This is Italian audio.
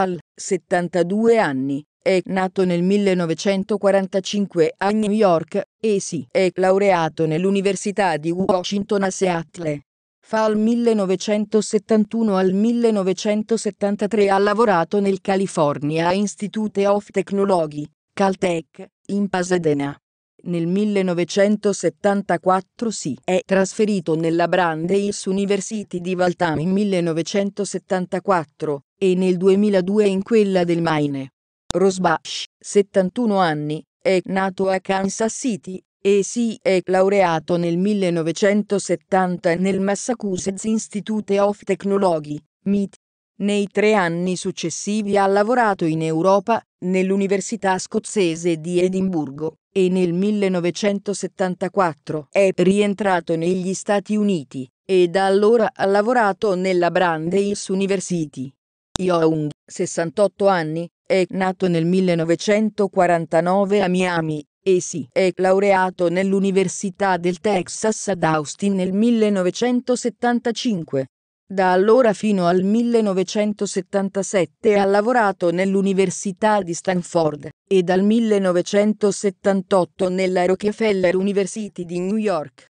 al 72 anni. È nato nel 1945 a New York e si è laureato nell'Università di Washington a Seattle. Fal 1971 al 1973 ha lavorato nel California Institute of Technology, Caltech, in Pasadena nel 1974 si è trasferito nella Brandeis University di Valtame in 1974 e nel 2002 in quella del Maine. Rosbach, 71 anni, è nato a Kansas City e si è laureato nel 1970 nel Massachusetts Institute of Technology, MIT nei tre anni successivi ha lavorato in Europa, nell'Università scozzese di Edimburgo, e nel 1974 è rientrato negli Stati Uniti, e da allora ha lavorato nella Brandeis University. Young, 68 anni, è nato nel 1949 a Miami, e si è laureato nell'Università del Texas ad Austin nel 1975. Da allora fino al 1977 ha lavorato nell'Università di Stanford e dal 1978 nella Rockefeller University di New York.